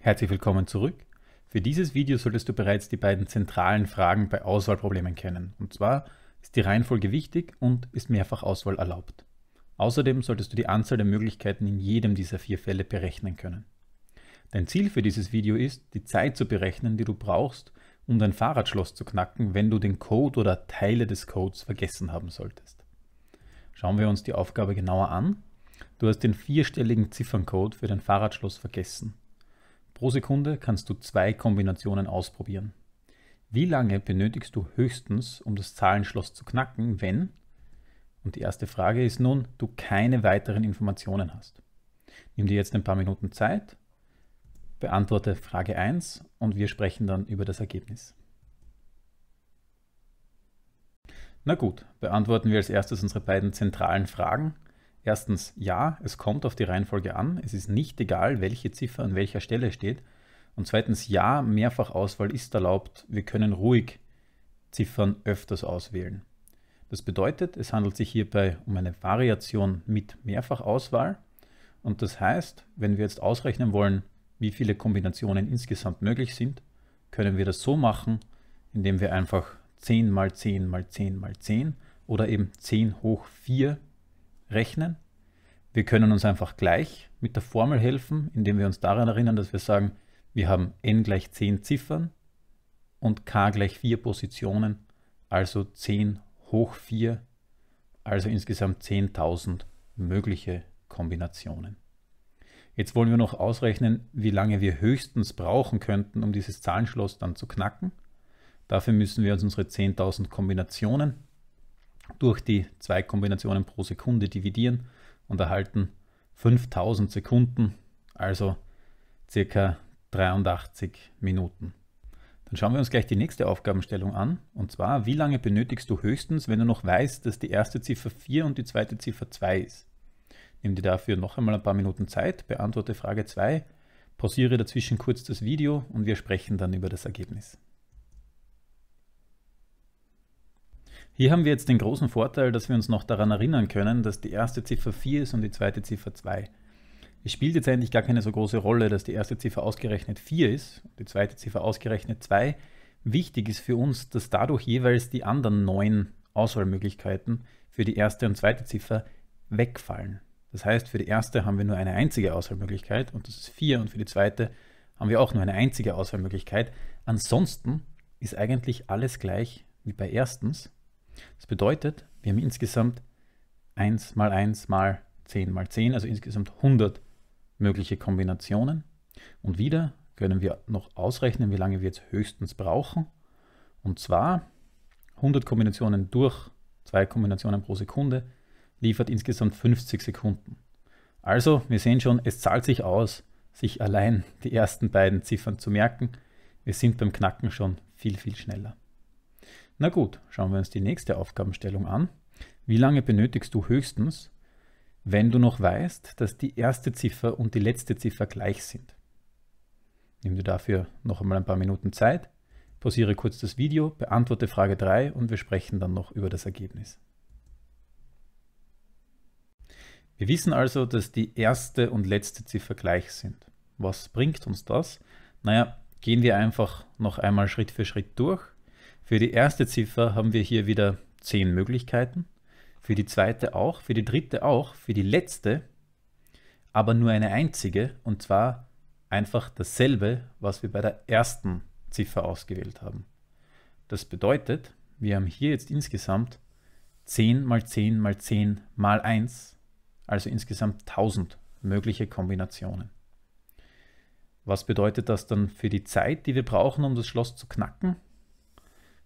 Herzlich willkommen zurück. Für dieses Video solltest du bereits die beiden zentralen Fragen bei Auswahlproblemen kennen. Und zwar ist die Reihenfolge wichtig und ist Mehrfachauswahl erlaubt. Außerdem solltest du die Anzahl der Möglichkeiten in jedem dieser vier Fälle berechnen können. Dein Ziel für dieses Video ist, die Zeit zu berechnen, die du brauchst, um dein Fahrradschloss zu knacken, wenn du den Code oder Teile des Codes vergessen haben solltest. Schauen wir uns die Aufgabe genauer an. Du hast den vierstelligen Zifferncode für dein Fahrradschloss vergessen. Pro Sekunde kannst du zwei Kombinationen ausprobieren. Wie lange benötigst du höchstens, um das Zahlenschloss zu knacken, wenn, und die erste Frage ist nun, du keine weiteren Informationen hast. Nimm dir jetzt ein paar Minuten Zeit, beantworte Frage 1 und wir sprechen dann über das Ergebnis. Na gut, beantworten wir als erstes unsere beiden zentralen Fragen. Erstens, ja, es kommt auf die Reihenfolge an. Es ist nicht egal, welche Ziffer an welcher Stelle steht. Und zweitens, ja, Mehrfachauswahl ist erlaubt. Wir können ruhig Ziffern öfters auswählen. Das bedeutet, es handelt sich hierbei um eine Variation mit Mehrfachauswahl. Und das heißt, wenn wir jetzt ausrechnen wollen, wie viele Kombinationen insgesamt möglich sind, können wir das so machen, indem wir einfach 10 mal 10 mal 10 mal 10 oder eben 10 hoch 4 rechnen wir können uns einfach gleich mit der Formel helfen, indem wir uns daran erinnern, dass wir sagen, wir haben n gleich 10 Ziffern und k gleich 4 Positionen, also 10 hoch 4, also insgesamt 10.000 mögliche Kombinationen. Jetzt wollen wir noch ausrechnen, wie lange wir höchstens brauchen könnten, um dieses Zahlenschloss dann zu knacken. Dafür müssen wir uns unsere 10.000 Kombinationen durch die zwei Kombinationen pro Sekunde dividieren und erhalten 5000 Sekunden, also circa 83 Minuten. Dann schauen wir uns gleich die nächste Aufgabenstellung an, und zwar, wie lange benötigst du höchstens, wenn du noch weißt, dass die erste Ziffer 4 und die zweite Ziffer 2 ist? Nimm dir dafür noch einmal ein paar Minuten Zeit, beantworte Frage 2, pausiere dazwischen kurz das Video und wir sprechen dann über das Ergebnis. Hier haben wir jetzt den großen Vorteil, dass wir uns noch daran erinnern können, dass die erste Ziffer 4 ist und die zweite Ziffer 2. Es spielt jetzt eigentlich gar keine so große Rolle, dass die erste Ziffer ausgerechnet 4 ist und die zweite Ziffer ausgerechnet 2. Wichtig ist für uns, dass dadurch jeweils die anderen neun Auswahlmöglichkeiten für die erste und zweite Ziffer wegfallen. Das heißt, für die erste haben wir nur eine einzige Auswahlmöglichkeit und das ist 4 und für die zweite haben wir auch nur eine einzige Auswahlmöglichkeit. Ansonsten ist eigentlich alles gleich wie bei erstens das bedeutet, wir haben insgesamt 1 mal 1 mal 10 mal 10, also insgesamt 100 mögliche Kombinationen. Und wieder können wir noch ausrechnen, wie lange wir jetzt höchstens brauchen. Und zwar 100 Kombinationen durch zwei Kombinationen pro Sekunde liefert insgesamt 50 Sekunden. Also, wir sehen schon, es zahlt sich aus, sich allein die ersten beiden Ziffern zu merken. Wir sind beim Knacken schon viel, viel schneller. Na gut, schauen wir uns die nächste Aufgabenstellung an. Wie lange benötigst du höchstens, wenn du noch weißt, dass die erste Ziffer und die letzte Ziffer gleich sind? Nimm dir dafür noch einmal ein paar Minuten Zeit, pausiere kurz das Video, beantworte Frage 3 und wir sprechen dann noch über das Ergebnis. Wir wissen also, dass die erste und letzte Ziffer gleich sind. Was bringt uns das? Naja, gehen wir einfach noch einmal Schritt für Schritt durch für die erste Ziffer haben wir hier wieder 10 Möglichkeiten, für die zweite auch, für die dritte auch, für die letzte aber nur eine einzige und zwar einfach dasselbe, was wir bei der ersten Ziffer ausgewählt haben. Das bedeutet, wir haben hier jetzt insgesamt 10 mal 10 mal 10 mal 1, also insgesamt 1000 mögliche Kombinationen. Was bedeutet das dann für die Zeit, die wir brauchen, um das Schloss zu knacken?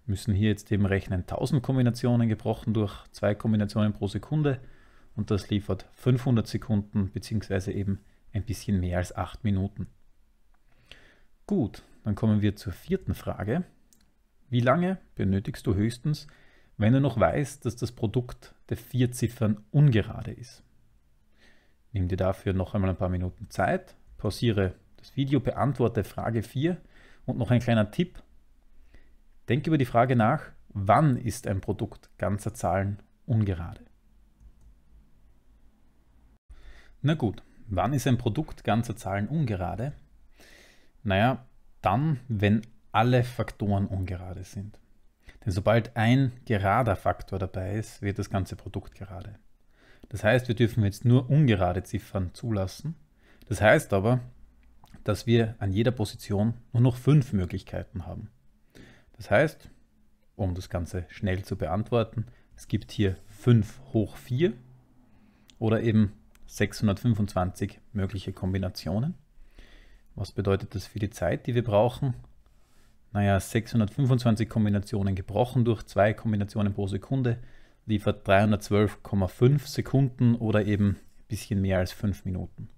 müssen hier jetzt eben rechnen 1000 Kombinationen gebrochen durch zwei Kombinationen pro Sekunde und das liefert 500 Sekunden bzw. eben ein bisschen mehr als 8 Minuten. Gut, dann kommen wir zur vierten Frage. Wie lange benötigst du höchstens, wenn du noch weißt, dass das Produkt der vier Ziffern ungerade ist? Nimm dir dafür noch einmal ein paar Minuten Zeit, pausiere das Video, beantworte Frage 4 und noch ein kleiner Tipp, Denk über die Frage nach, wann ist ein Produkt ganzer Zahlen ungerade? Na gut, wann ist ein Produkt ganzer Zahlen ungerade? Naja, dann, wenn alle Faktoren ungerade sind. Denn sobald ein gerader Faktor dabei ist, wird das ganze Produkt gerade. Das heißt, wir dürfen jetzt nur ungerade Ziffern zulassen. Das heißt aber, dass wir an jeder Position nur noch fünf Möglichkeiten haben. Das heißt, um das Ganze schnell zu beantworten, es gibt hier 5 hoch 4 oder eben 625 mögliche Kombinationen. Was bedeutet das für die Zeit, die wir brauchen? Naja, 625 Kombinationen gebrochen durch zwei Kombinationen pro Sekunde liefert 312,5 Sekunden oder eben ein bisschen mehr als 5 Minuten.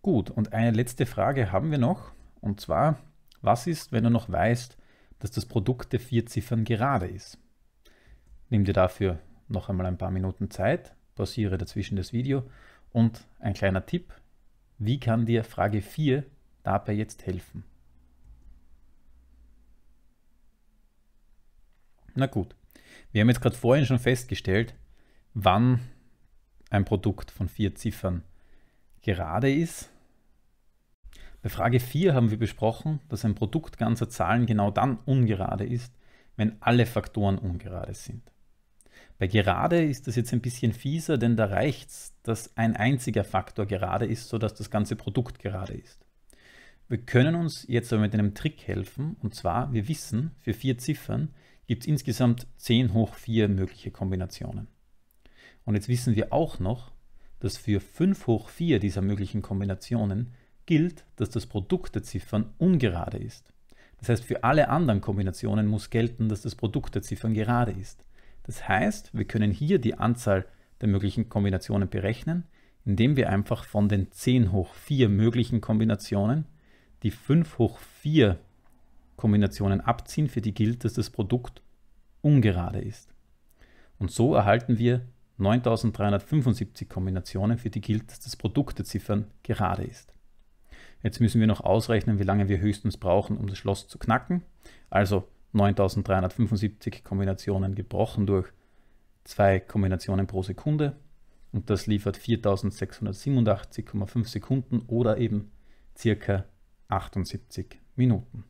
Gut, und eine letzte Frage haben wir noch. Und zwar, was ist, wenn du noch weißt, dass das Produkt der vier Ziffern gerade ist? Nimm dir dafür noch einmal ein paar Minuten Zeit, pausiere dazwischen das Video und ein kleiner Tipp, wie kann dir Frage 4 dabei jetzt helfen? Na gut, wir haben jetzt gerade vorhin schon festgestellt, wann ein Produkt von vier Ziffern gerade ist bei Frage 4 haben wir besprochen, dass ein Produkt ganzer Zahlen genau dann ungerade ist, wenn alle Faktoren ungerade sind. Bei gerade ist das jetzt ein bisschen fieser, denn da reicht es, dass ein einziger Faktor gerade ist, sodass das ganze Produkt gerade ist. Wir können uns jetzt aber mit einem Trick helfen, und zwar, wir wissen, für vier Ziffern gibt es insgesamt 10 hoch 4 mögliche Kombinationen. Und jetzt wissen wir auch noch, dass für 5 hoch 4 dieser möglichen Kombinationen gilt, dass das Produkt der Ziffern ungerade ist. Das heißt, für alle anderen Kombinationen muss gelten, dass das Produkt der Ziffern gerade ist. Das heißt, wir können hier die Anzahl der möglichen Kombinationen berechnen, indem wir einfach von den 10 hoch 4 möglichen Kombinationen die 5 hoch 4 Kombinationen abziehen, für die gilt, dass das Produkt ungerade ist. Und so erhalten wir 9375 Kombinationen, für die gilt, dass das Produkt der Ziffern gerade ist. Jetzt müssen wir noch ausrechnen, wie lange wir höchstens brauchen, um das Schloss zu knacken. Also 9375 Kombinationen gebrochen durch zwei Kombinationen pro Sekunde. Und das liefert 4687,5 Sekunden oder eben circa 78 Minuten.